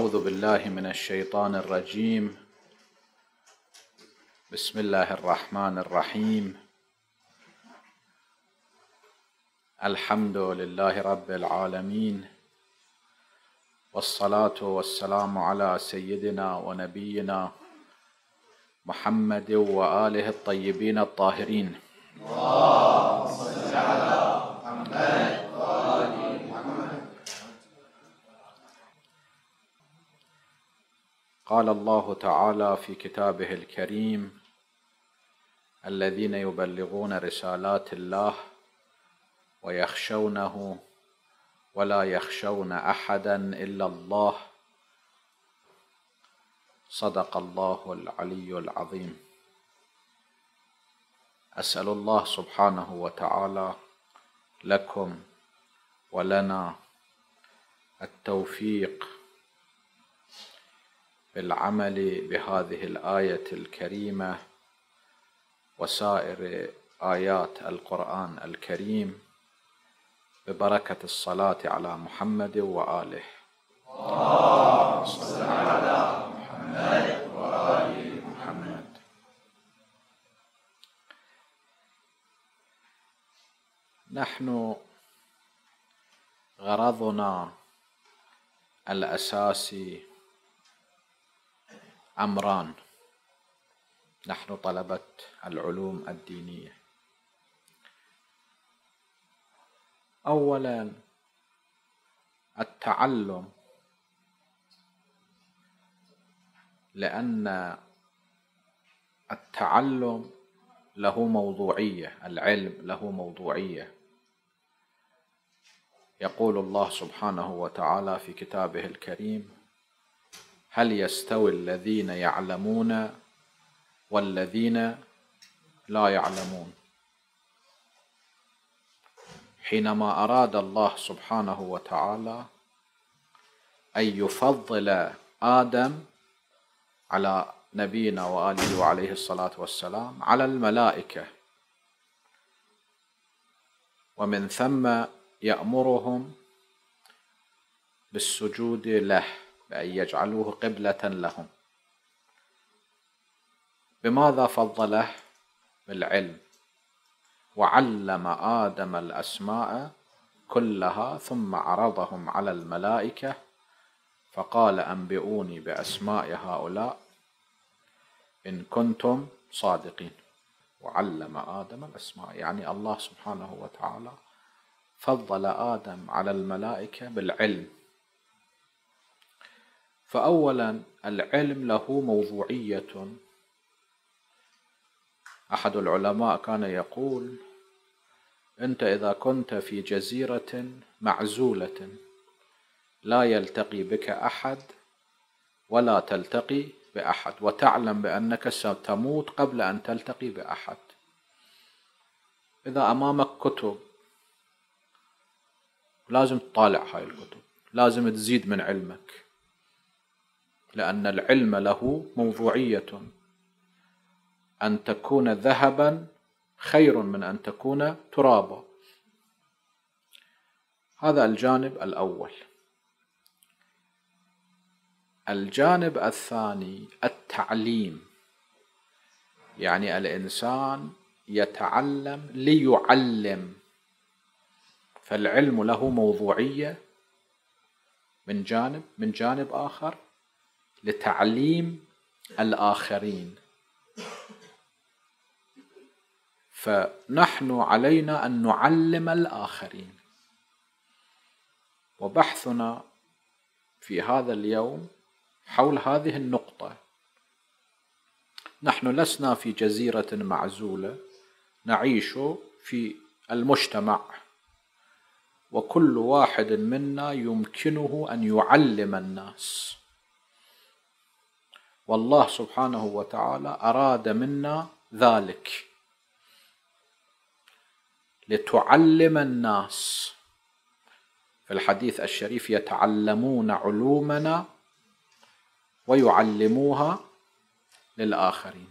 أعوذ بالله من الشيطان الرجيم بسم الله الرحمن الرحيم الحمد لله رب العالمين والصلاة والسلام على سيدنا ونبينا محمد وآله الطيبين الطاهرين اللهم صل على محمد قال الله تعالى في كتابه الكريم الذين يبلغون رسالات الله ويخشونه ولا يخشون احدا الا الله صدق الله العلي العظيم اسال الله سبحانه وتعالى لكم ولنا التوفيق العمل بهذه الايه الكريمه وسائر ايات القران الكريم ببركه الصلاه على محمد واله اللهم صل على محمد وال محمد نحن غرضنا الاساسي أمران نحن طلبة العلوم الدينية أولا التعلم لأن التعلم له موضوعية العلم له موضوعية يقول الله سبحانه وتعالى في كتابه الكريم هل يستوي الذين يعلمون والذين لا يعلمون حينما أراد الله سبحانه وتعالى أن يفضل آدم على نبينا وآله عليه الصلاة والسلام على الملائكة ومن ثم يأمرهم بالسجود له بأن يجعلوه قبلة لهم بماذا فضله بالعلم وعلم آدم الأسماء كلها ثم عرضهم على الملائكة فقال أنبئوني بأسماء هؤلاء إن كنتم صادقين وعلم آدم الأسماء يعني الله سبحانه وتعالى فضل آدم على الملائكة بالعلم فأولا العلم له موضوعية أحد العلماء كان يقول أنت إذا كنت في جزيرة معزولة لا يلتقي بك أحد ولا تلتقي بأحد وتعلم بأنك ستموت قبل أن تلتقي بأحد إذا أمامك كتب لازم تطالع هاي الكتب لازم تزيد من علمك لأن العلم له موضوعية أن تكون ذهبا خير من أن تكون ترابا هذا الجانب الأول الجانب الثاني التعليم يعني الإنسان يتعلم ليعلم فالعلم له موضوعية من جانب من جانب آخر لتعليم الآخرين فنحن علينا أن نعلم الآخرين وبحثنا في هذا اليوم حول هذه النقطة نحن لسنا في جزيرة معزولة نعيش في المجتمع وكل واحد منا يمكنه أن يعلم الناس والله سبحانه وتعالى أراد منا ذلك لتعلم الناس في الحديث الشريف يتعلمون علومنا ويعلموها للآخرين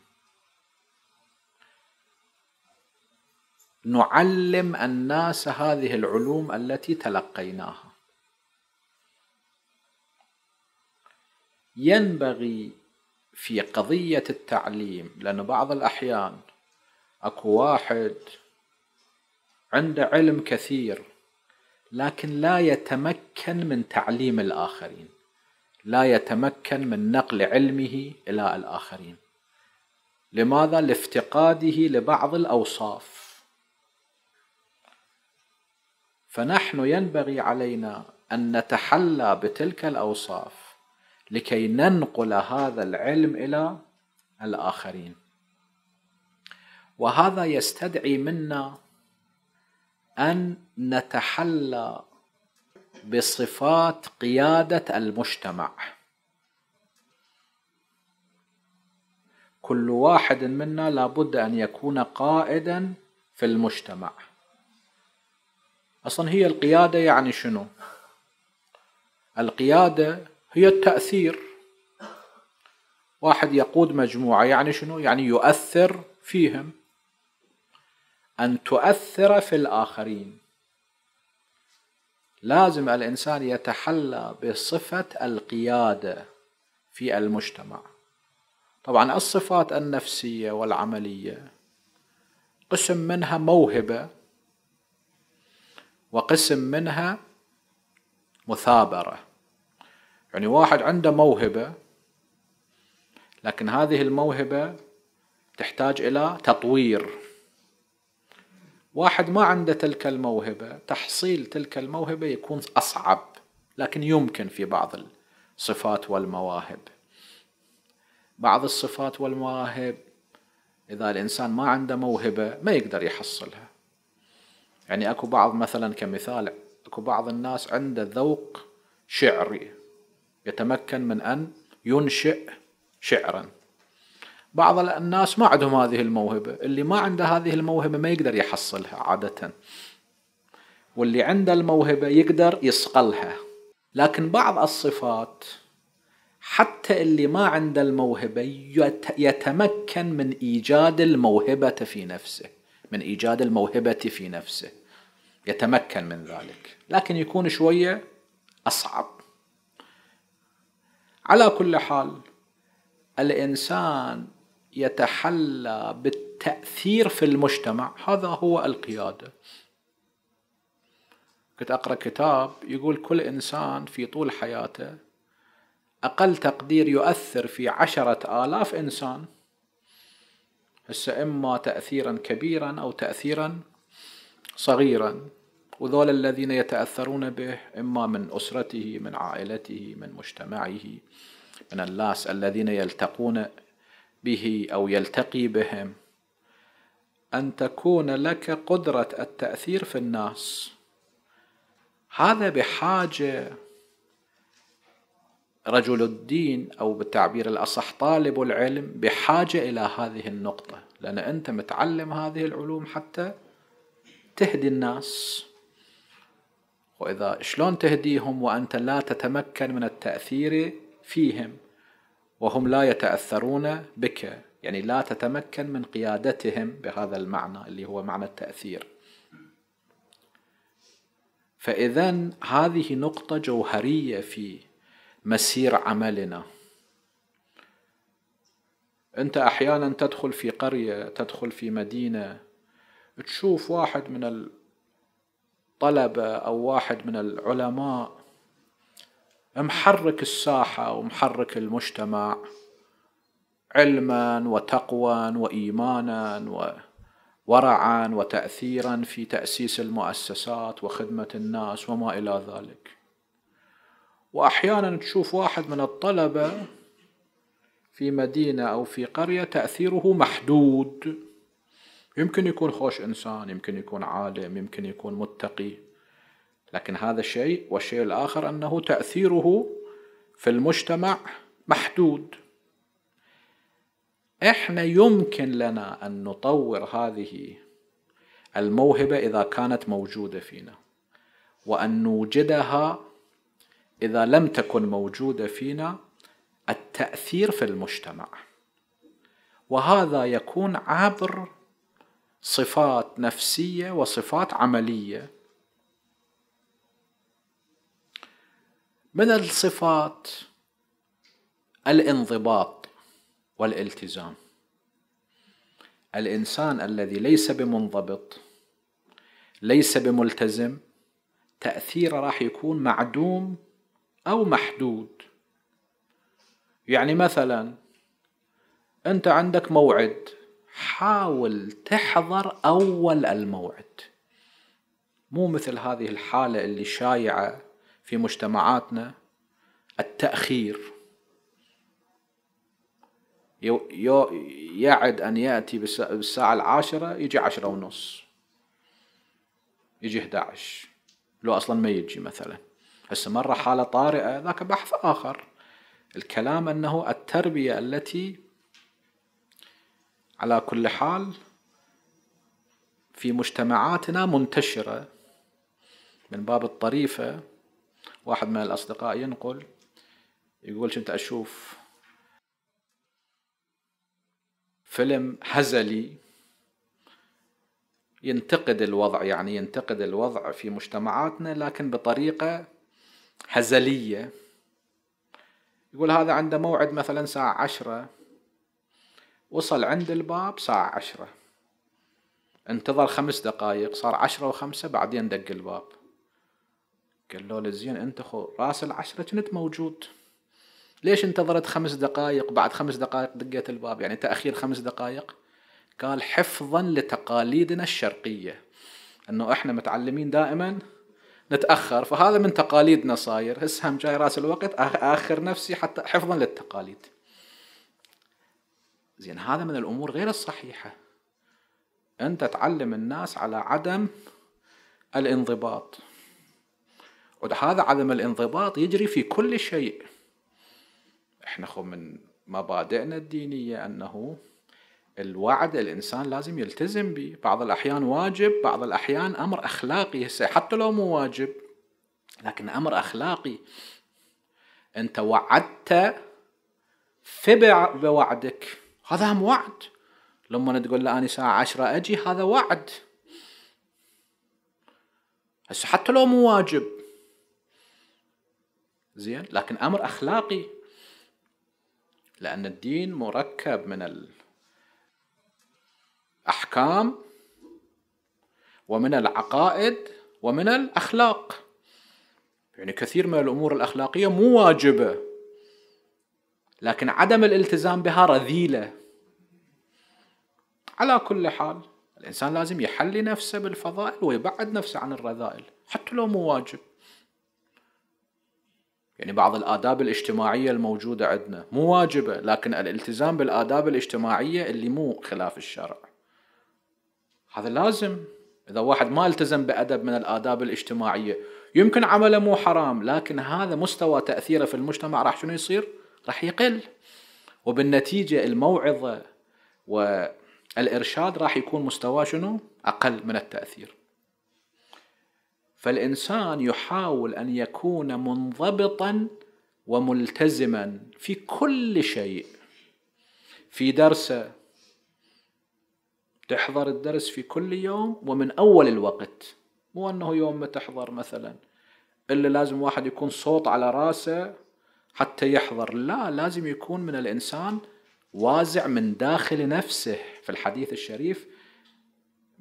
نعلم الناس هذه العلوم التي تلقيناها ينبغي في قضية التعليم لأن بعض الأحيان أكو واحد عنده علم كثير لكن لا يتمكن من تعليم الآخرين لا يتمكن من نقل علمه إلى الآخرين لماذا؟ لافتقاده لبعض الأوصاف فنحن ينبغي علينا أن نتحلى بتلك الأوصاف لكي ننقل هذا العلم الى الاخرين وهذا يستدعي منا ان نتحلى بصفات قياده المجتمع كل واحد منا لابد ان يكون قائدا في المجتمع اصلا هي القياده يعني شنو القياده هي التأثير واحد يقود مجموعة يعني شنو؟ يعني يؤثر فيهم أن تؤثر في الآخرين لازم الإنسان يتحلى بصفة القيادة في المجتمع طبعا الصفات النفسية والعملية قسم منها موهبة وقسم منها مثابره يعني واحد عنده موهبة لكن هذه الموهبة تحتاج إلى تطوير واحد ما عنده تلك الموهبة تحصيل تلك الموهبة يكون أصعب لكن يمكن في بعض الصفات والمواهب بعض الصفات والمواهب إذا الإنسان ما عنده موهبة ما يقدر يحصلها يعني أكو بعض مثلا كمثال أكو بعض الناس عنده ذوق شعري يتمكن من أن ينشئ شعرا بعض الناس ما عندهم هذه الموهبة اللي ما عنده هذه الموهبة ما يقدر يحصلها عادة واللي عنده الموهبة يقدر يصقلها لكن بعض الصفات حتى اللي ما عنده الموهبة يتمكن من إيجاد الموهبة في نفسه من إيجاد الموهبة في نفسه يتمكن من ذلك لكن يكون شوية أصعب على كل حال الانسان يتحلى بالتاثير في المجتمع هذا هو القياده كنت اقرا كتاب يقول كل انسان في طول حياته اقل تقدير يؤثر في عشره الاف انسان هسه اما تاثيرا كبيرا او تاثيرا صغيرا وذول الذين يتأثرون به إما من أسرته من عائلته من مجتمعه من الناس الذين يلتقون به أو يلتقي بهم أن تكون لك قدرة التأثير في الناس هذا بحاجة رجل الدين أو بالتعبير الأصح طالب العلم بحاجة إلى هذه النقطة لأن أنت متعلم هذه العلوم حتى تهدي الناس وإذا شلون تهديهم وأنت لا تتمكن من التأثير فيهم وهم لا يتأثرون بك يعني لا تتمكن من قيادتهم بهذا المعنى اللي هو معنى التأثير فإذا هذه نقطة جوهرية في مسير عملنا أنت أحيانا تدخل في قرية تدخل في مدينة تشوف واحد من طلبة أو واحد من العلماء محرك الساحة ومحرك المجتمع علما وتقوى وإيمانا وورعا وتأثيرا في تأسيس المؤسسات وخدمة الناس وما إلى ذلك وأحيانا تشوف واحد من الطلبة في مدينة أو في قرية تأثيره محدود يمكن يكون خوش إنسان يمكن يكون عالم يمكن يكون متقي لكن هذا الشيء والشيء الآخر أنه تأثيره في المجتمع محدود احنا يمكن لنا ان نطور هذه الموهبه اذا كانت موجوده فينا وان نوجدها اذا لم تكن موجوده فينا التاثير في المجتمع وهذا يكون عبر صفات نفسيه وصفات عمليه من الصفات الانضباط والالتزام الانسان الذي ليس بمنضبط ليس بملتزم تاثيره راح يكون معدوم او محدود يعني مثلا انت عندك موعد حاول تحضر أول الموعد مو مثل هذه الحالة اللي شايعة في مجتمعاتنا التأخير يو يو يعد أن يأتي بالساعة العاشرة يجي عشرة ونص يجي 11 لو أصلا ما يجي مثلا هسه مرة حالة طارئة ذاك بحث آخر الكلام أنه التربية التي على كل حال في مجتمعاتنا منتشرة من باب الطريفة واحد من الأصدقاء ينقل يقول كنت أشوف فيلم هزلي ينتقد الوضع يعني ينتقد الوضع في مجتمعاتنا لكن بطريقة هزلية يقول هذا عنده موعد مثلا ساعة عشرة وصل عند الباب ساعة عشرة انتظر خمس دقايق صار عشرة وخمسة بعدين دق الباب قال له زين انت خو راس العشرة كنت موجود ليش انتظرت خمس دقائق بعد خمس دقائق دقيت الباب يعني تأخير خمس دقائق قال حفظا لتقاليدنا الشرقية انه احنا متعلمين دائما نتأخر فهذا من تقاليدنا صاير هسه جاي راس الوقت اخر نفسي حتى حفظا للتقاليد زين هذا من الامور غير الصحيحه انت تعلم الناس على عدم الانضباط وهذا عدم الانضباط يجري في كل شيء احنا خو من مبادئنا الدينيه انه الوعد الانسان لازم يلتزم به بعض الاحيان واجب بعض الاحيان امر اخلاقي هسه حتى لو مو واجب لكن امر اخلاقي انت وعدت في بوعدك هذا هم وعد لما تقول له أنا ساعة عشرة أجي هذا وعد هسه حتى لو مو واجب زين لكن أمر أخلاقي لأن الدين مركب من الأحكام ومن العقائد ومن الأخلاق يعني كثير من الأمور الأخلاقية مو واجبة لكن عدم الالتزام بها رذيله على كل حال الانسان لازم يحلي نفسه بالفضائل ويبعد نفسه عن الرذائل حتى لو مو واجب يعني بعض الآداب الاجتماعية الموجودة عندنا مو واجبة لكن الالتزام بالآداب الاجتماعية اللي مو خلاف الشرع هذا لازم إذا واحد ما التزم بأدب من الآداب الاجتماعية يمكن عمله مو حرام لكن هذا مستوى تأثيره في المجتمع راح شنو يصير؟ راح يقل وبالنتيجة الموعظة والإرشاد راح يكون مستواه شنو أقل من التأثير فالإنسان يحاول أن يكون منضبطا وملتزما في كل شيء في درسه تحضر الدرس في كل يوم ومن أول الوقت مو أنه يوم ما تحضر مثلا إلا لازم واحد يكون صوت على راسه حتى يحضر لا لازم يكون من الإنسان وازع من داخل نفسه في الحديث الشريف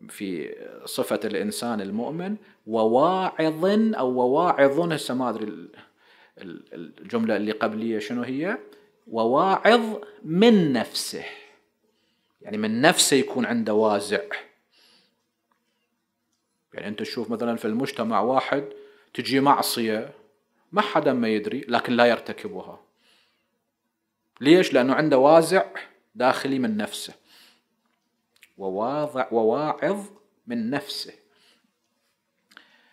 في صفة الإنسان المؤمن وواعظ أو وواعظ هسه ما أدري الجملة اللي قبلية شنو هي وواعظ من نفسه يعني من نفسه يكون عنده وازع يعني أنت تشوف مثلا في المجتمع واحد تجي معصية ما حدا ما يدري لكن لا يرتكبها ليش؟ لأنه عنده وازع داخلي من نفسه وواضع وواعظ من نفسه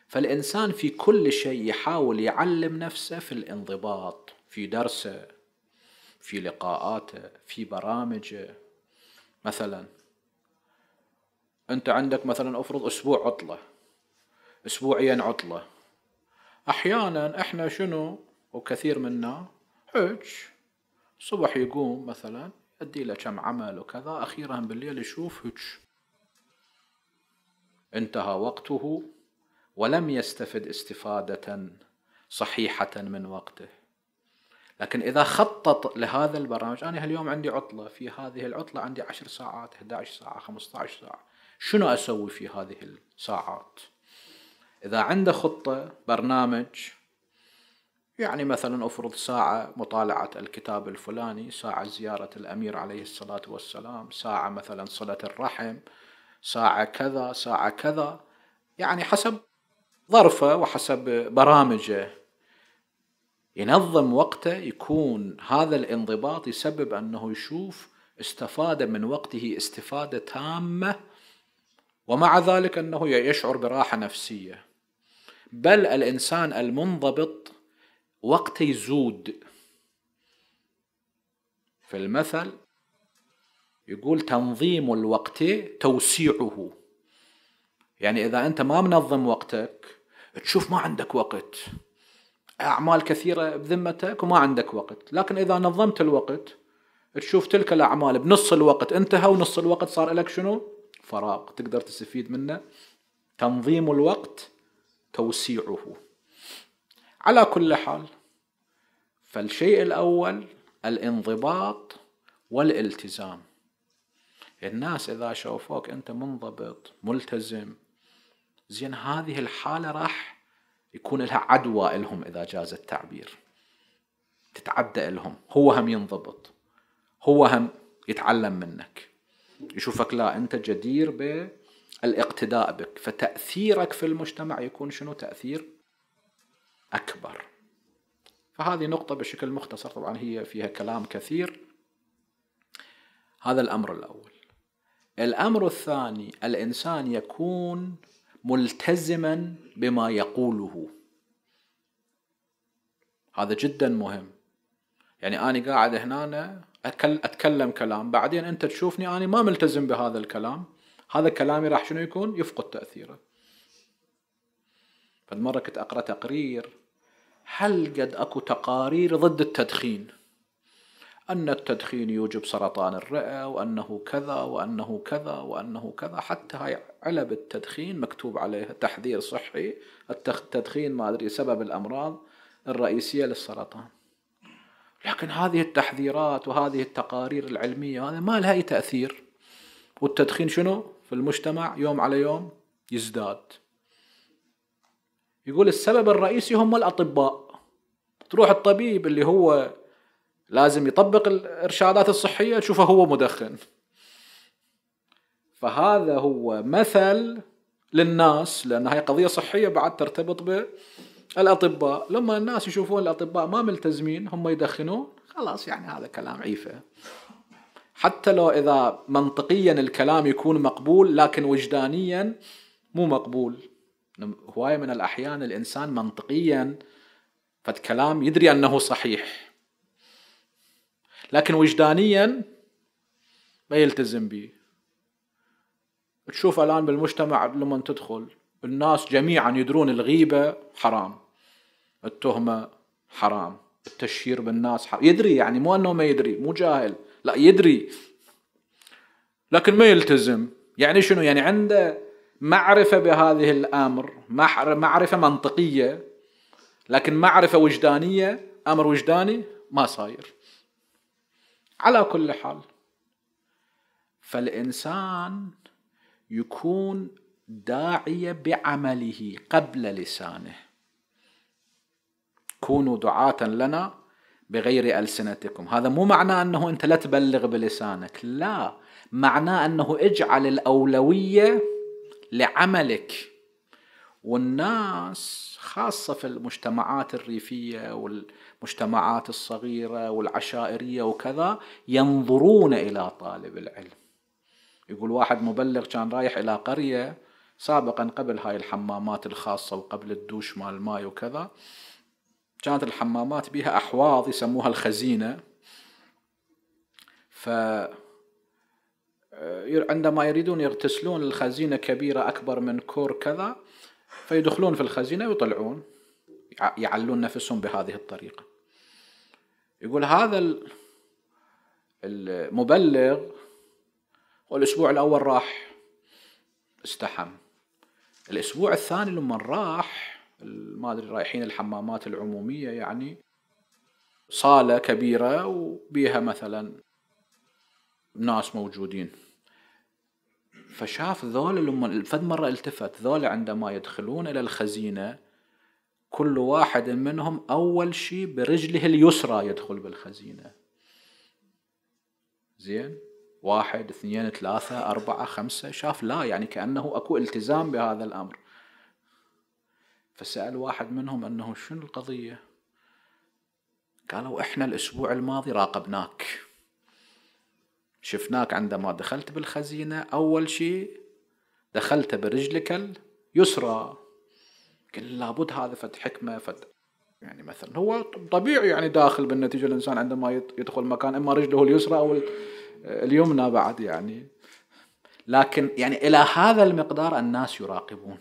فالإنسان في كل شيء يحاول يعلم نفسه في الانضباط في درسه في لقاءاته في برامجه مثلا أنت عندك مثلا أفرض أسبوع عطلة أسبوعيا عطلة احيانا احنا شنو وكثير منا حج صبح يقوم مثلا يدي له كم عمل وكذا اخيرا بالليل يشوف هج انتهى وقته ولم يستفد استفاده صحيحه من وقته لكن إذا خطط لهذا البرنامج أنا اليوم عندي عطلة في هذه العطلة عندي عشر ساعات 11 ساعة 15 ساعة شنو أسوي في هذه الساعات إذا عنده خطة برنامج يعني مثلا أفرض ساعة مطالعة الكتاب الفلاني ساعة زيارة الأمير عليه الصلاة والسلام ساعة مثلا صلة الرحم ساعة كذا ساعة كذا يعني حسب ظرفه وحسب برامجه ينظم وقته يكون هذا الانضباط يسبب أنه يشوف استفادة من وقته استفادة تامة ومع ذلك أنه يشعر براحة نفسية بل الإنسان المنضبط وقت يزود في المثل يقول تنظيم الوقت توسيعه يعني إذا أنت ما منظم وقتك تشوف ما عندك وقت أعمال كثيرة بذمتك وما عندك وقت لكن إذا نظمت الوقت تشوف تلك الأعمال بنص الوقت انتهى ونص الوقت صار لك شنو فراغ تقدر تستفيد منه تنظيم الوقت توسيعه على كل حال فالشيء الاول الانضباط والالتزام الناس اذا شافوك انت منضبط ملتزم زين هذه الحاله راح يكون لها عدوى لهم اذا جاز التعبير تتعدى لهم هو هم ينضبط هو هم يتعلم منك يشوفك لا انت جدير به الاقتداء بك فتأثيرك في المجتمع يكون شنو تأثير أكبر فهذه نقطة بشكل مختصر طبعا هي فيها كلام كثير هذا الأمر الأول الأمر الثاني الإنسان يكون ملتزما بما يقوله هذا جدا مهم يعني أنا قاعد هنا أتكلم كلام بعدين أنت تشوفني أنا ما ملتزم بهذا الكلام هذا كلامي راح شنو يكون يفقد تأثيره فالمرة كنت أقرأ تقرير هل قد أكو تقارير ضد التدخين أن التدخين يوجب سرطان الرئة وأنه كذا وأنه كذا وأنه كذا حتى هاي علب التدخين مكتوب عليها تحذير صحي التدخين ما أدري سبب الأمراض الرئيسية للسرطان لكن هذه التحذيرات وهذه التقارير العلمية هذا ما لها أي تأثير والتدخين شنو؟ في المجتمع يوم على يوم يزداد يقول السبب الرئيسي هم الأطباء تروح الطبيب اللي هو لازم يطبق الإرشادات الصحية تشوفه هو مدخن فهذا هو مثل للناس لأن هاي قضية صحية بعد ترتبط بالأطباء لما الناس يشوفون الأطباء ما ملتزمين هم يدخنون خلاص يعني هذا كلام عيفة حتى لو إذا منطقيا الكلام يكون مقبول لكن وجدانيا مو مقبول هواية من الأحيان الإنسان منطقيا فالكلام يدري أنه صحيح لكن وجدانيا ما يلتزم به تشوف الآن بالمجتمع لما تدخل الناس جميعا يدرون الغيبة حرام التهمة حرام التشهير بالناس حرام يدري يعني مو أنه ما يدري مو جاهل لا يدري لكن ما يلتزم يعني شنو يعني عنده معرفة بهذه الأمر معرفة منطقية لكن معرفة وجدانية أمر وجداني ما صاير على كل حال فالإنسان يكون داعية بعمله قبل لسانه كونوا دعاة لنا بغير ألسنتكم هذا مو معناه أنه أنت لا تبلغ بلسانك لا معناه أنه اجعل الأولوية لعملك والناس خاصة في المجتمعات الريفية والمجتمعات الصغيرة والعشائرية وكذا ينظرون إلى طالب العلم يقول واحد مبلغ كان رايح إلى قرية سابقا قبل هاي الحمامات الخاصة وقبل الدوش مال الماء وكذا كانت الحمامات بها أحواض يسموها الخزينة ف آه، عندما يريدون يغتسلون الخزينة كبيرة أكبر من كور كذا فيدخلون في الخزينة ويطلعون يعلون نفسهم بهذه الطريقة يقول هذا المبلغ والأسبوع الأول راح استحم الأسبوع الثاني لما راح ما ادري رايحين الحمامات العموميه يعني صاله كبيره وبيها مثلا ناس موجودين فشاف ذول فد مره التفت ذول عندما يدخلون الى الخزينه كل واحد منهم اول شيء برجله اليسرى يدخل بالخزينه زين واحد اثنين ثلاثة أربعة خمسة شاف لا يعني كأنه أكو التزام بهذا الأمر فسأل واحد منهم أنه شنو القضية قالوا إحنا الأسبوع الماضي راقبناك شفناك عندما دخلت بالخزينة أول شيء دخلت برجلك اليسرى قال لابد هذا فتح حكمة فت يعني مثلا هو طبيعي يعني داخل بالنتيجة الإنسان عندما يدخل مكان إما رجله اليسرى أو اليمنى بعد يعني لكن يعني إلى هذا المقدار الناس يراقبون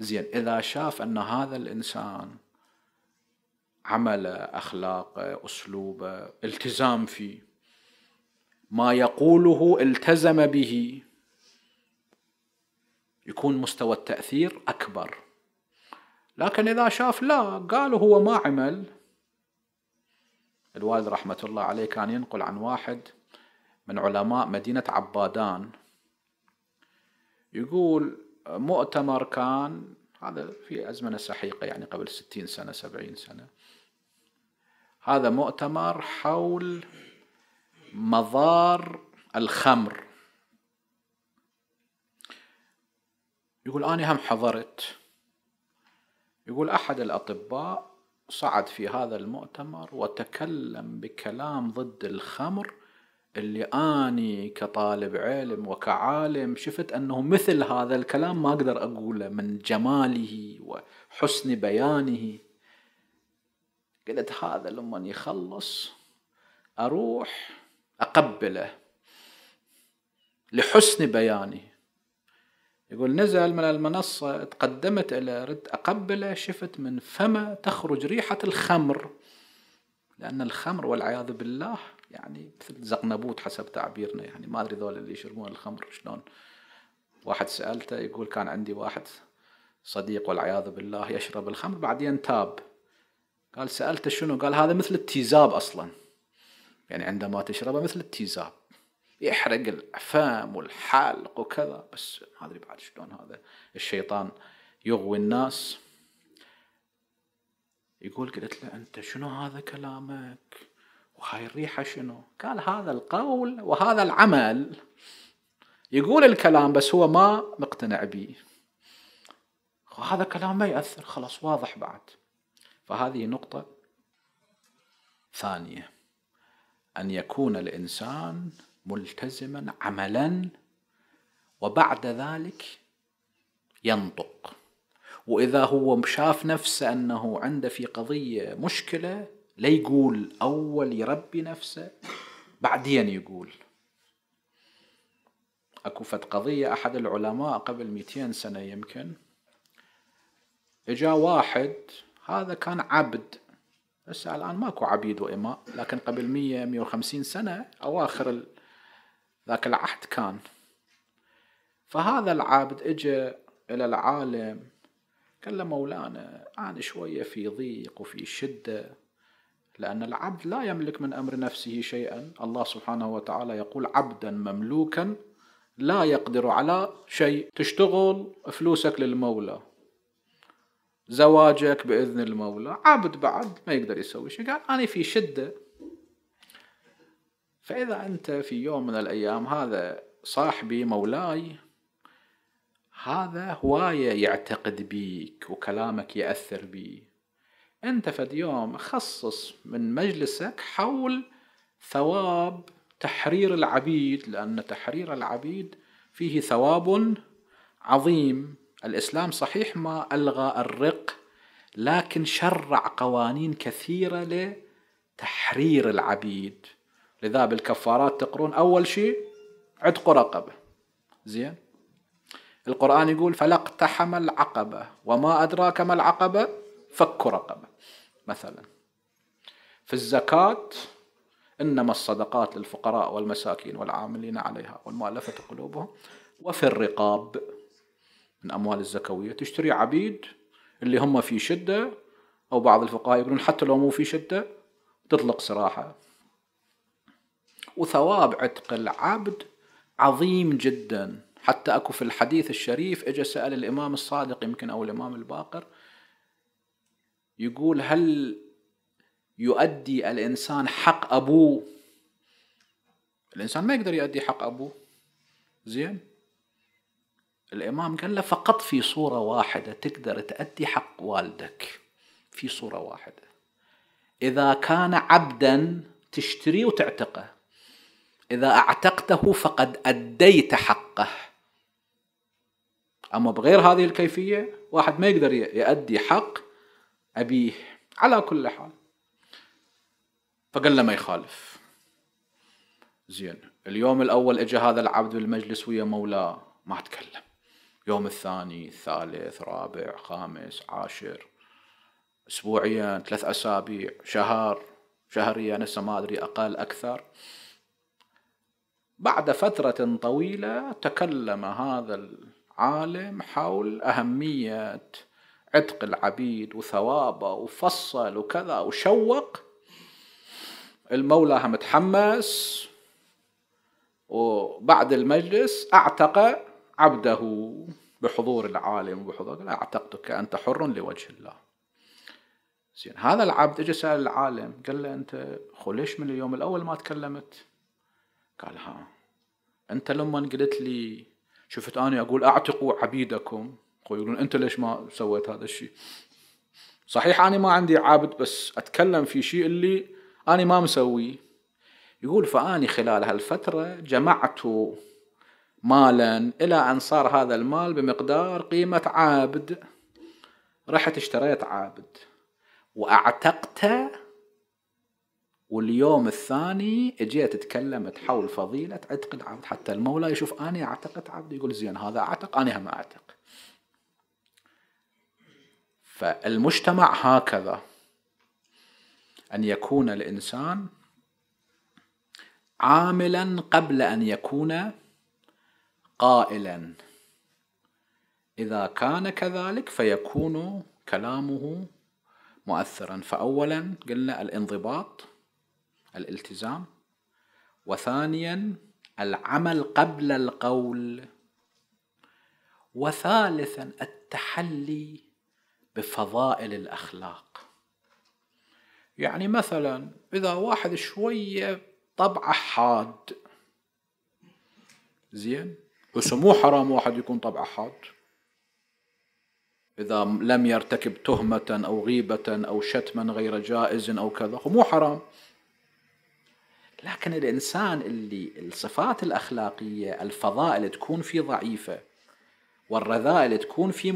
زين إذا شاف أن هذا الإنسان عمله أخلاقه أسلوبه التزام فيه ما يقوله التزم به يكون مستوى التأثير أكبر لكن إذا شاف لا قالوا هو ما عمل الوالد رحمة الله عليه كان ينقل عن واحد من علماء مدينة عبادان يقول مؤتمر كان هذا في أزمنة سحيقة يعني قبل ستين سنة سبعين سنة هذا مؤتمر حول مضار الخمر يقول أنا هم حضرت يقول أحد الأطباء صعد في هذا المؤتمر وتكلم بكلام ضد الخمر اللي اني كطالب علم وكعالم شفت انه مثل هذا الكلام ما اقدر اقوله من جماله وحسن بيانه قلت هذا لما يخلص اروح اقبله لحسن بيانه يقول نزل من المنصة تقدمت إلى رد أقبله شفت من فمه تخرج ريحة الخمر لأن الخمر والعياذ بالله يعني مثل زقنبوت حسب تعبيرنا يعني ما ادري ذول اللي يشربون الخمر شلون واحد سالته يقول كان عندي واحد صديق والعياذ بالله يشرب الخمر بعدين تاب قال سالته شنو قال هذا مثل التيزاب اصلا يعني عندما تشربه مثل التيزاب يحرق الافام والحلق وكذا بس ما ادري بعد شلون هذا الشيطان يغوي الناس يقول قلت له انت شنو هذا كلامك وهاي الريحة شنو قال هذا القول وهذا العمل يقول الكلام بس هو ما مقتنع به وهذا كلام ما يأثر خلاص واضح بعد فهذه نقطة ثانية أن يكون الإنسان ملتزما عملا وبعد ذلك ينطق وإذا هو شاف نفسه أنه عنده في قضية مشكلة لا يقول أول يربي نفسه بعدين يقول أكو فت قضية أحد العلماء قبل 200 سنة يمكن إجا واحد هذا كان عبد بس الآن ماكو عبيد وإماء لكن قبل 100 150 سنة أواخر ذاك العهد كان فهذا العبد إجا إلى العالم قال له مولانا أنا شوية في ضيق وفي شدة لأن العبد لا يملك من أمر نفسه شيئا الله سبحانه وتعالى يقول عبدا مملوكا لا يقدر على شيء تشتغل فلوسك للمولى زواجك بإذن المولى عبد بعد ما يقدر يسوي شيء قال أنا في شدة فإذا أنت في يوم من الأيام هذا صاحبي مولاي هذا هواية يعتقد بيك وكلامك يأثر بيه أنت فد يوم خصص من مجلسك حول ثواب تحرير العبيد لأن تحرير العبيد فيه ثواب عظيم الإسلام صحيح ما ألغى الرق لكن شرع قوانين كثيرة لتحرير العبيد لذا بالكفارات تقرون أول شيء عتق رقبة زين القرآن يقول فلا اقتحم العقبة وما أدراك ما العقبة فك رقبة مثلا في الزكاة إنما الصدقات للفقراء والمساكين والعاملين عليها والمؤلفة قلوبهم وفي الرقاب من أموال الزكوية تشتري عبيد اللي هم في شدة أو بعض الفقهاء يقولون حتى لو مو في شدة تطلق سراحة وثواب عتق العبد عظيم جدا حتى أكو في الحديث الشريف إجا سأل الإمام الصادق يمكن أو الإمام الباقر يقول هل يؤدي الإنسان حق أبوه الإنسان ما يقدر يؤدي حق أبوه زين الإمام قال له فقط في صورة واحدة تقدر تؤدي حق والدك في صورة واحدة إذا كان عبدا تشتريه وتعتقه إذا أعتقته فقد أديت حقه أما بغير هذه الكيفية واحد ما يقدر يؤدي حق أبيه على كل حال فقال له ما يخالف زين اليوم الأول اجى هذا العبد بالمجلس ويا مولاه ما تكلم يوم الثاني الثالث رابع خامس عاشر أسبوعيا ثلاث أسابيع شهر شهريا هسه ما أدري أقل أكثر بعد فترة طويلة تكلم هذا العالم حول أهمية عتق العبيد وثوابه وفصل وكذا وشوق المولى هم تحمس وبعد المجلس اعتق عبده بحضور العالم وبحضور قال اعتقتك انت حر لوجه الله زين هذا العبد اجى سال العالم قال له انت خو ليش من اليوم الاول ما تكلمت؟ قال ها انت لما قلت لي شفت انا اقول اعتقوا عبيدكم ويقولون انت ليش ما سويت هذا الشيء صحيح انا ما عندي عبد بس اتكلم في شيء اللي انا ما مسويه يقول فاني خلال هالفتره جمعت مالا الى ان صار هذا المال بمقدار قيمه عابد رحت اشتريت عابد واعتقته واليوم الثاني اجيت تكلمت حول فضيله عتق العبد حتى المولى يشوف اني اعتقت عبد يقول زين هذا اعتق انا هم اعتق فالمجتمع هكذا أن يكون الإنسان عاملا قبل أن يكون قائلا إذا كان كذلك فيكون كلامه مؤثرا فأولا قلنا الانضباط الالتزام وثانيا العمل قبل القول وثالثا التحلي بفضائل الأخلاق يعني مثلا إذا واحد شوية طبعه حاد زين بس مو حرام واحد يكون طبعه حاد إذا لم يرتكب تهمة أو غيبة أو شتما غير جائز أو كذا مو حرام لكن الإنسان اللي الصفات الأخلاقية الفضائل تكون فيه ضعيفة والرذائل تكون فيه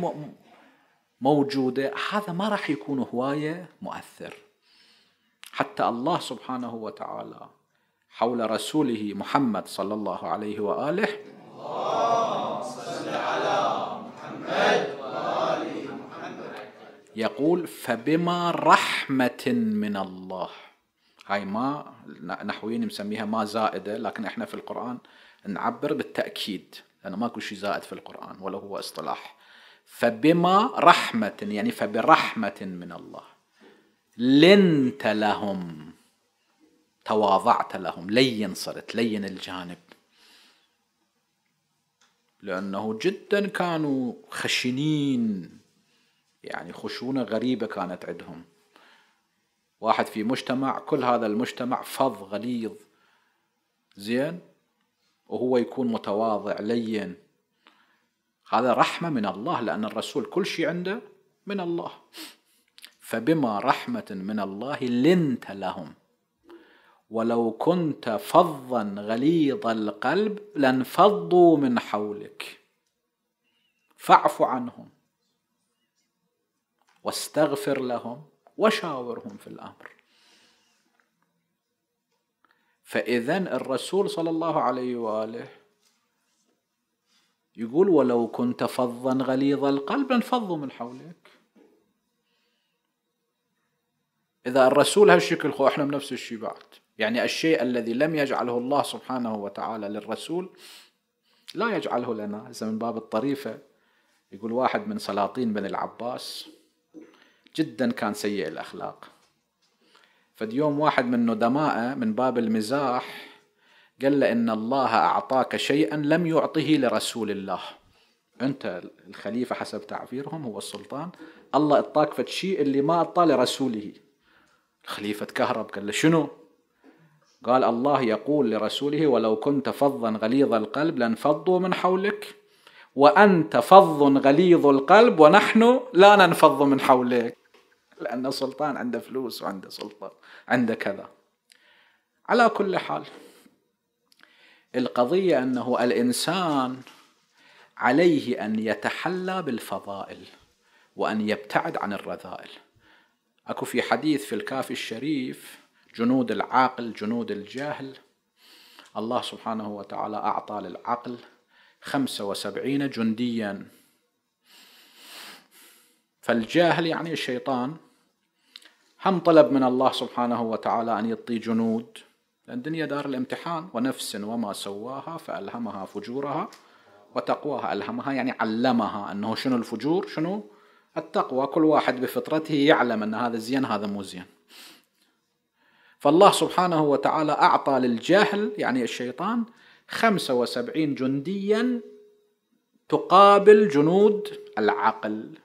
موجودة هذا ما راح يكون هواية مؤثر حتى الله سبحانه وتعالى حول رسوله محمد صلى الله عليه وآله الله صل على محمد وآله محمد يقول فبما رحمة من الله هاي ما نحويين نسميها ما زائدة لكن احنا في القرآن نعبر بالتأكيد لأنه ماكو شيء زائد في القرآن ولا هو اصطلاح فبما رحمة يعني فبرحمة من الله لنت لهم تواضعت لهم لين صرت لين الجانب لأنه جدا كانوا خشنين يعني خشونة غريبة كانت عندهم واحد في مجتمع كل هذا المجتمع فظ غليظ زين وهو يكون متواضع لين هذا رحمة من الله لأن الرسول كل شيء عنده من الله فبما رحمة من الله لنت لهم ولو كنت فظا غليظ القلب لانفضوا من حولك فاعف عنهم واستغفر لهم وشاورهم في الامر فاذا الرسول صلى الله عليه واله يقول ولو كنت فظا غليظ القلب لانفضوا من حولك إذا الرسول هالشكل خو إحنا بنفس الشيء بعد يعني الشيء الذي لم يجعله الله سبحانه وتعالى للرسول لا يجعله لنا إذا من باب الطريفة يقول واحد من سلاطين بن العباس جدا كان سيء الأخلاق فديوم واحد من ندمائه من باب المزاح قال له إن الله أعطاك شيئا لم يعطه لرسول الله أنت الخليفة حسب تعبيرهم هو السلطان الله أعطاك فتشي اللي ما أعطاه لرسوله الخليفة تكهرب قال له شنو قال الله يقول لرسوله ولو كنت فظا غليظ القلب لانفضوا من حولك وأنت فظ غليظ القلب ونحن لا ننفض من حولك لأن سلطان عنده فلوس وعنده سلطة عنده كذا على كل حال القضية أنه الإنسان عليه أن يتحلى بالفضائل وأن يبتعد عن الرذائل أكو في حديث في الكافي الشريف جنود العاقل جنود الجاهل الله سبحانه وتعالى أعطى للعقل خمسة وسبعين جنديا فالجاهل يعني الشيطان هم طلب من الله سبحانه وتعالى أن يعطيه جنود لأن الدنيا دار الامتحان ونفس وما سواها فألهمها فجورها وتقواها ألهمها يعني علمها أنه شنو الفجور شنو التقوى كل واحد بفطرته يعلم أن هذا زين هذا مو زين فالله سبحانه وتعالى أعطى للجهل يعني الشيطان 75 جنديا تقابل جنود العقل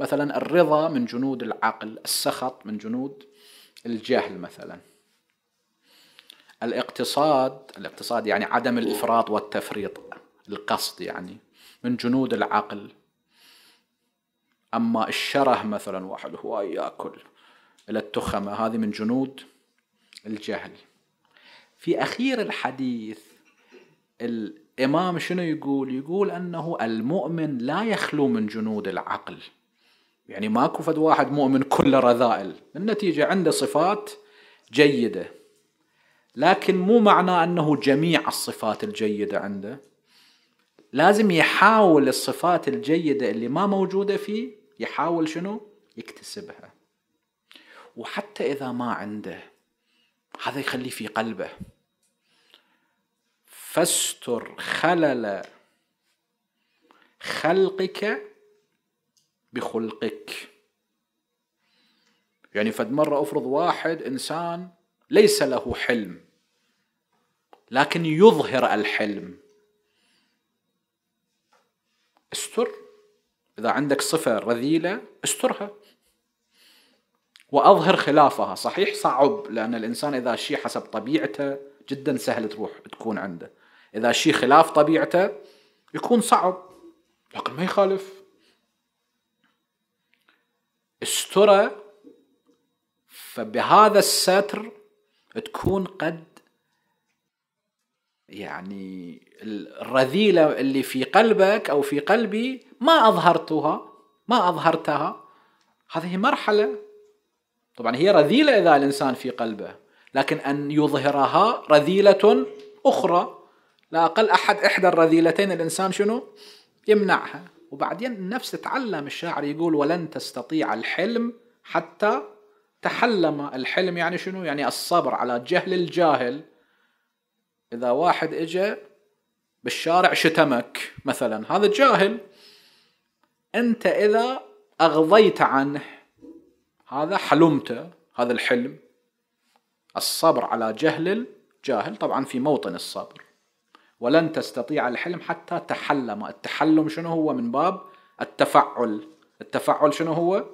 مثلا الرضا من جنود العقل السخط من جنود الجهل مثلا الاقتصاد الاقتصاد يعني عدم الافراط والتفريط القصد يعني من جنود العقل اما الشره مثلا واحد هو ياكل الى التخمه هذه من جنود الجهل في اخير الحديث الامام شنو يقول يقول انه المؤمن لا يخلو من جنود العقل يعني ماكو فد واحد مؤمن كل رذائل النتيجه عنده صفات جيده لكن مو معناه أنه جميع الصفات الجيدة عنده لازم يحاول الصفات الجيدة اللي ما موجودة فيه يحاول شنو يكتسبها وحتى إذا ما عنده هذا يخليه في قلبه فاستر خلل خلقك بخلقك يعني فد مرة أفرض واحد إنسان ليس له حلم لكن يظهر الحلم استر إذا عندك صفة رذيلة استرها وأظهر خلافها صحيح صعب لأن الإنسان إذا شيء حسب طبيعته جدا سهل تروح تكون عنده إذا شيء خلاف طبيعته يكون صعب لكن ما يخالف استرى فبهذا الستر تكون قد يعني الرذيلة اللي في قلبك أو في قلبي ما أظهرتها ما أظهرتها هذه مرحلة طبعا هي رذيلة إذا الإنسان في قلبه لكن أن يظهرها رذيلة أخرى لا أقل أحد إحدى الرذيلتين الإنسان شنو يمنعها وبعدين النفس تتعلم الشاعر يقول ولن تستطيع الحلم حتى تحلم الحلم يعني شنو يعني الصبر على جهل الجاهل اذا واحد اجى بالشارع شتمك مثلا هذا جاهل انت اذا اغضيت عنه هذا حلمته هذا الحلم الصبر على جهل الجاهل طبعا في موطن الصبر ولن تستطيع الحلم حتى تحلم التحلم شنو هو من باب التفعل التفعل شنو هو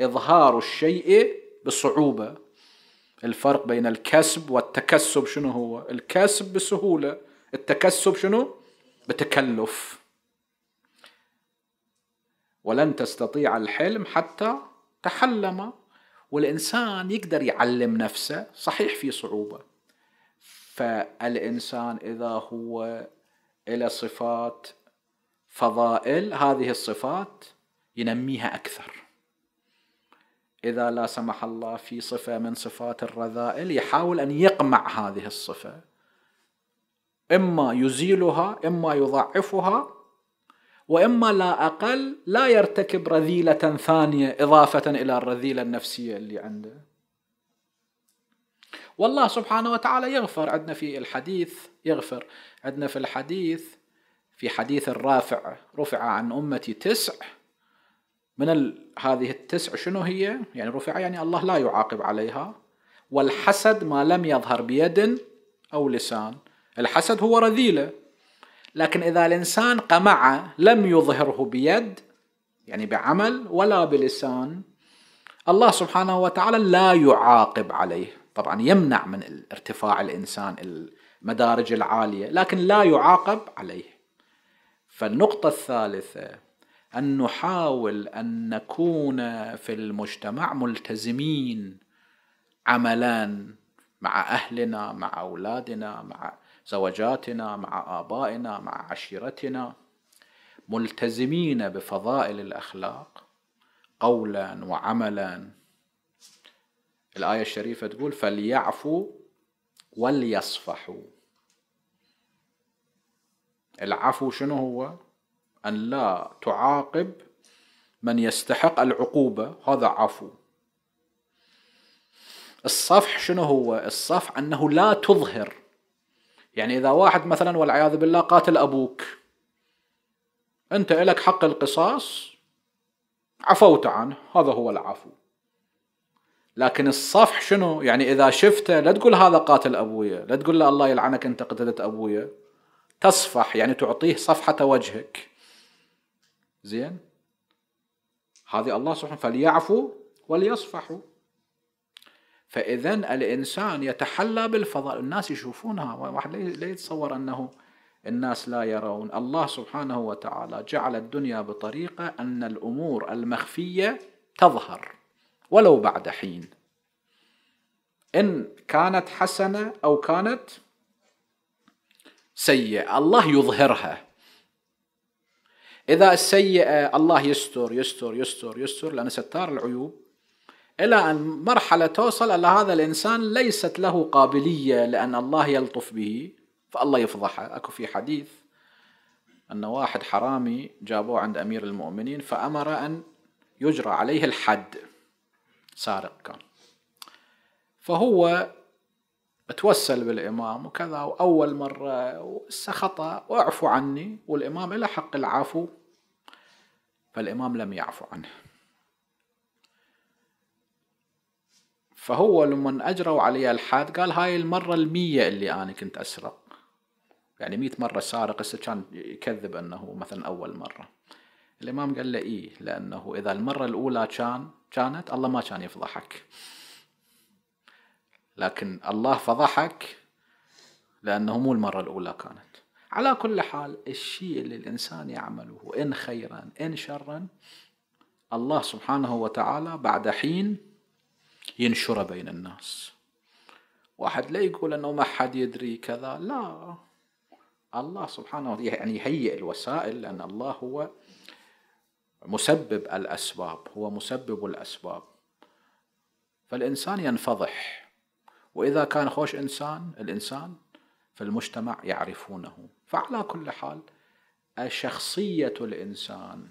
إظهار الشيء بصعوبة الفرق بين الكسب والتكسب شنو هو الكسب بسهولة التكسب شنو بتكلف ولن تستطيع الحلم حتى تحلم والإنسان يقدر يعلم نفسه صحيح في صعوبة فالإنسان إذا هو إلى صفات فضائل هذه الصفات ينميها أكثر إذا لا سمح الله في صفة من صفات الرذائل يحاول أن يقمع هذه الصفة إما يزيلها إما يضعفها وإما لا أقل لا يرتكب رذيلة ثانية إضافة إلى الرذيلة النفسية اللي عنده والله سبحانه وتعالى يغفر عندنا في الحديث يغفر عندنا في الحديث في حديث الرافع رفع عن أمتي تسع من هذه التسع شنو هي يعني رفع يعني الله لا يعاقب عليها والحسد ما لم يظهر بيد أو لسان الحسد هو رذيلة لكن إذا الإنسان قمع لم يظهره بيد يعني بعمل ولا بلسان الله سبحانه وتعالى لا يعاقب عليه طبعا يمنع من ارتفاع الإنسان المدارج العالية لكن لا يعاقب عليه فالنقطة الثالثة ان نحاول ان نكون في المجتمع ملتزمين عملا مع اهلنا مع اولادنا مع زوجاتنا مع ابائنا مع عشيرتنا ملتزمين بفضائل الاخلاق قولا وعملا الايه الشريفه تقول فليعفوا وليصفحوا العفو شنو هو أن لا تعاقب من يستحق العقوبة هذا عفو الصفح شنو هو الصفح أنه لا تظهر يعني إذا واحد مثلا والعياذ بالله قاتل أبوك أنت لك حق القصاص عفوت عنه هذا هو العفو لكن الصفح شنو يعني إذا شفته لا تقول هذا قاتل أبويا لا تقول له الله يلعنك أنت قتلت أبويا تصفح يعني تعطيه صفحة وجهك زين هذه الله سبحانه فليعفوا وليصفحوا فإذا الإنسان يتحلى بالفضائل الناس يشوفونها واحد لا يتصور أنه الناس لا يرون الله سبحانه وتعالى جعل الدنيا بطريقة أن الأمور المخفية تظهر ولو بعد حين إن كانت حسنة أو كانت سيئة الله يظهرها إذا السيئة الله يستر يستر يستر يستر لأن ستار العيوب إلى أن مرحلة توصل إلى هذا الإنسان ليست له قابلية لأن الله يلطف به فالله يفضحه أكو في حديث أن واحد حرامي جابوه عند أمير المؤمنين فأمر أن يجرى عليه الحد سارق كان فهو توسل بالإمام وكذا وأول مرة خطأ واعفو عني والإمام له حق العفو فالإمام لم يعفو عنه فهو لما أجروا علي الحاد قال هاي المرة المية اللي أنا كنت أسرق يعني مئة مرة سارق هسه كان يكذب أنه مثلا أول مرة الإمام قال له إيه لأنه إذا المرة الأولى كان كانت الله ما كان يفضحك لكن الله فضحك لأنه مو المرة الأولى كانت على كل حال الشيء اللي الإنسان يعمله إن خيرا إن شرا الله سبحانه وتعالى بعد حين ينشره بين الناس واحد لا يقول أنه ما حد يدري كذا لا الله سبحانه وتعالى يعني يهيئ الوسائل لأن الله هو مسبب الأسباب هو مسبب الأسباب فالإنسان ينفضح وإذا كان خوش إنسان الإنسان في المجتمع يعرفونه فعلى كل حال شخصية الإنسان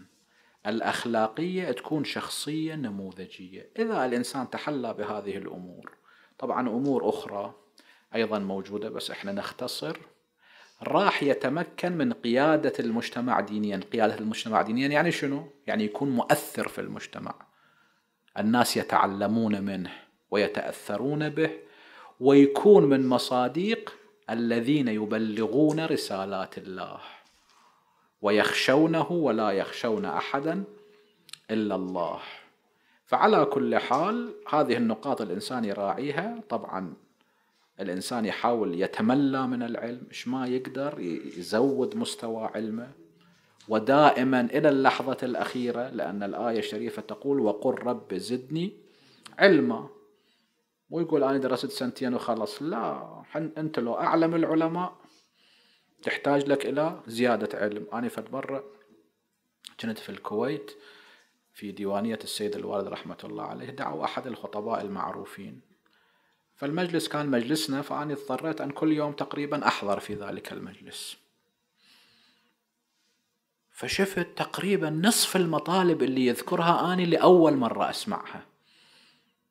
الأخلاقية تكون شخصية نموذجية إذا الإنسان تحلى بهذه الأمور طبعا أمور أخرى أيضا موجودة بس إحنا نختصر راح يتمكن من قيادة المجتمع دينيا قيادة المجتمع دينيا يعني شنو؟ يعني يكون مؤثر في المجتمع الناس يتعلمون منه ويتأثرون به ويكون من مصادق الذين يبلغون رسالات الله ويخشونه ولا يخشون احدا الا الله فعلى كل حال هذه النقاط الانسان يراعيها طبعا الانسان يحاول يتملى من العلم ايش ما يقدر يزود مستوى علمه ودائما الى اللحظه الاخيره لان الايه الشريفه تقول وقل رب زدني علما مو يقول انا درست سنتين وخلص لا انت لو اعلم العلماء تحتاج لك الى زياده علم انا فد مره كنت في الكويت في ديوانية السيد الوالد رحمة الله عليه دعوا أحد الخطباء المعروفين فالمجلس كان مجلسنا فأني اضطريت أن كل يوم تقريبا أحضر في ذلك المجلس فشفت تقريبا نصف المطالب اللي يذكرها أني لأول مرة أسمعها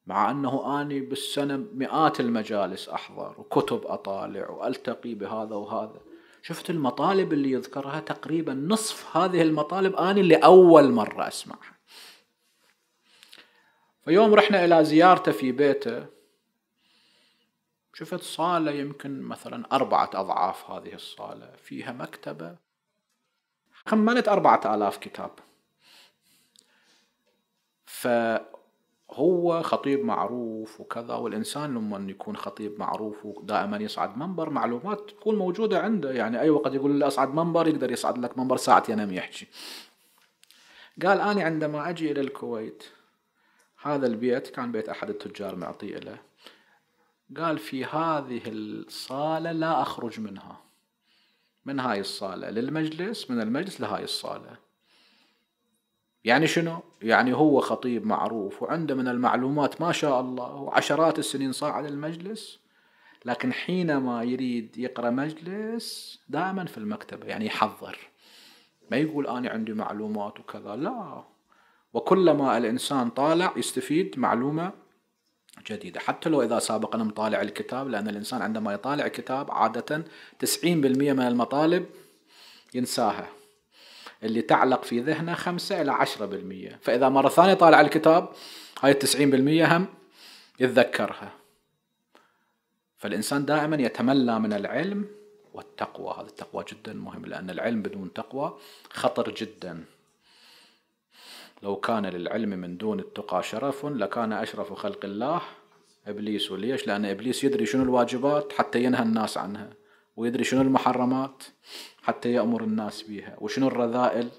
مع أنه أني بالسنة مئات المجالس أحضر وكتب أطالع وألتقي بهذا وهذا شفت المطالب اللي يذكرها تقريبا نصف هذه المطالب أنا اللي أول مرة أسمعها فيوم رحنا إلى زيارته في بيته شفت صالة يمكن مثلا أربعة أضعاف هذه الصالة فيها مكتبة خمنت أربعة آلاف كتاب ف هو خطيب معروف وكذا والانسان لما يكون خطيب معروف ودائما يصعد منبر معلومات تكون موجوده عنده يعني اي أيوة، وقت يقول لي اصعد منبر يقدر يصعد لك منبر ساعتين ينام يحكي قال انا عندما اجي الى الكويت هذا البيت كان بيت احد التجار معطيه له قال في هذه الصاله لا اخرج منها من هاي الصاله للمجلس من المجلس لهاي الصاله يعني شنو؟ يعني هو خطيب معروف وعنده من المعلومات ما شاء الله وعشرات السنين صاعد المجلس لكن حينما يريد يقرا مجلس دائما في المكتبه يعني يحضر ما يقول انا عندي معلومات وكذا لا وكلما الانسان طالع يستفيد معلومه جديده حتى لو اذا سابقا مطالع الكتاب لان الانسان عندما يطالع كتاب عاده 90% من المطالب ينساها اللي تعلق في ذهنه 5 إلى 10% فإذا مرة ثانية طالع الكتاب هاي 90% هم يتذكرها فالإنسان دائما يتملى من العلم والتقوى هذا التقوى جدا مهم لأن العلم بدون تقوى خطر جدا لو كان للعلم من دون التقى شرف لكان أشرف خلق الله إبليس وليش لأن إبليس يدري شنو الواجبات حتى ينهى الناس عنها ويدري شنو المحرمات حتى يأمر الناس بها وشنو الرذائل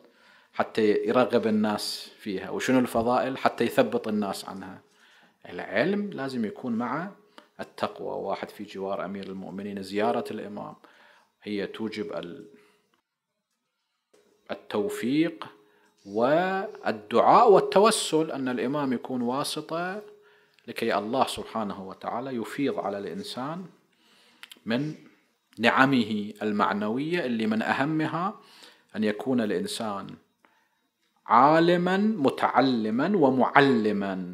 حتى يرغب الناس فيها وشنو الفضائل حتى يثبط الناس عنها العلم لازم يكون مع التقوى واحد في جوار أمير المؤمنين زيارة الإمام هي توجب التوفيق والدعاء والتوسل أن الإمام يكون واسطة لكي الله سبحانه وتعالى يفيض على الإنسان من نعمه المعنويه اللي من اهمها ان يكون الانسان عالما متعلما ومعلما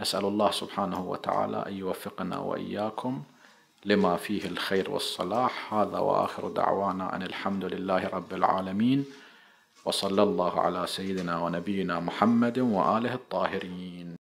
نسال الله سبحانه وتعالى ان يوفقنا واياكم لما فيه الخير والصلاح هذا واخر دعوانا ان الحمد لله رب العالمين وصلى الله على سيدنا ونبينا محمد واله الطاهرين